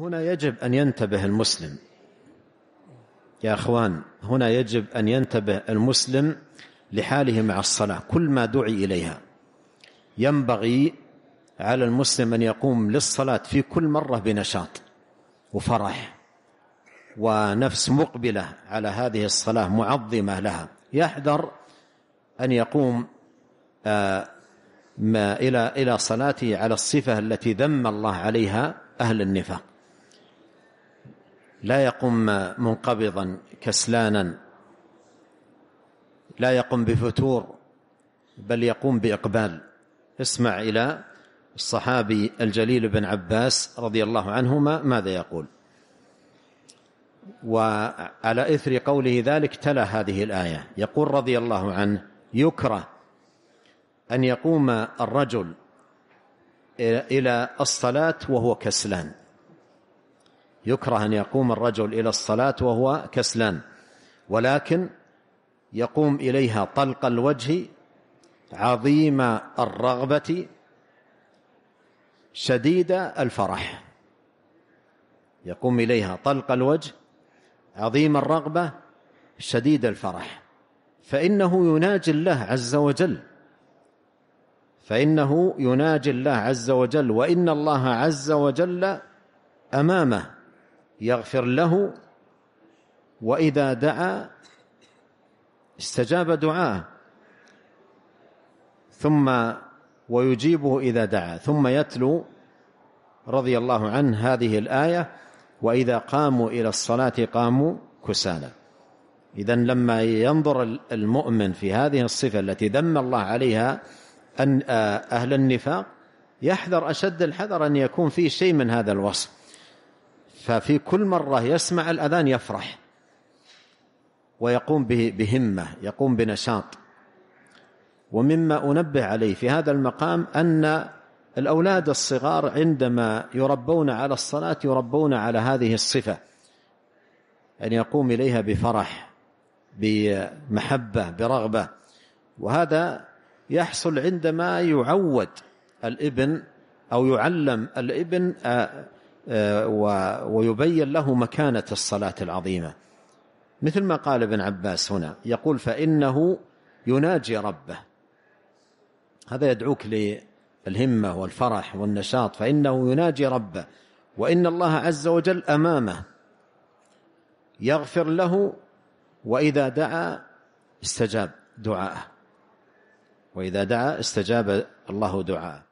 هنا يجب أن ينتبه المسلم يا أخوان هنا يجب أن ينتبه المسلم لحاله مع الصلاة كل ما دعي إليها ينبغي على المسلم أن يقوم للصلاة في كل مرة بنشاط وفرح ونفس مقبلة على هذه الصلاة معظمة لها يحذر أن يقوم آه، ما إلى إلى صلاته على الصفة التي ذم الله عليها أهل النفاق لا يقوم منقبضا كسلانا لا يقوم بفتور بل يقوم بإقبال اسمع إلى الصحابي الجليل بن عباس رضي الله عنهما ماذا يقول وعلى إثر قوله ذلك تلا هذه الآية يقول رضي الله عنه يكره أن يقوم الرجل إلى الصلاة وهو كسلان يكره أن يقوم الرجل إلى الصلاة وهو كسلان ولكن يقوم إليها طلق الوجه عظيم الرغبة شديد الفرح يقوم إليها طلق الوجه عظيم الرغبة شديد الفرح فإنه يناجي الله عز وجل فإنه يناجي الله عز وجل وإن الله عز وجل أمامه يغفر له وإذا دعا استجاب دعاه ثم ويجيبه إذا دعا ثم يتلو رضي الله عنه هذه الآية وإذا قاموا إلى الصلاة قاموا كسالى إذا لما ينظر المؤمن في هذه الصفة التي ذم الله عليها أن آه، أهل النفاق يحذر أشد الحذر أن يكون فيه شيء من هذا الوصف ففي كل مرة يسمع الأذان يفرح ويقوم به بهمة يقوم بنشاط ومما أنبه عليه في هذا المقام أن الأولاد الصغار عندما يربون على الصلاة يربون على هذه الصفة أن يقوم إليها بفرح بمحبة برغبة وهذا يحصل عندما يعود الابن أو يعلم الابن آه، ويبين له مكانة الصلاة العظيمة مثل ما قال ابن عباس هنا يقول فإنه يناجي ربه هذا يدعوك للهمة والفرح والنشاط فإنه يناجي ربه وإن الله عز وجل أمامه يغفر له وإذا دعا استجاب دعاءه وإذا دعا استجاب الله دعاءه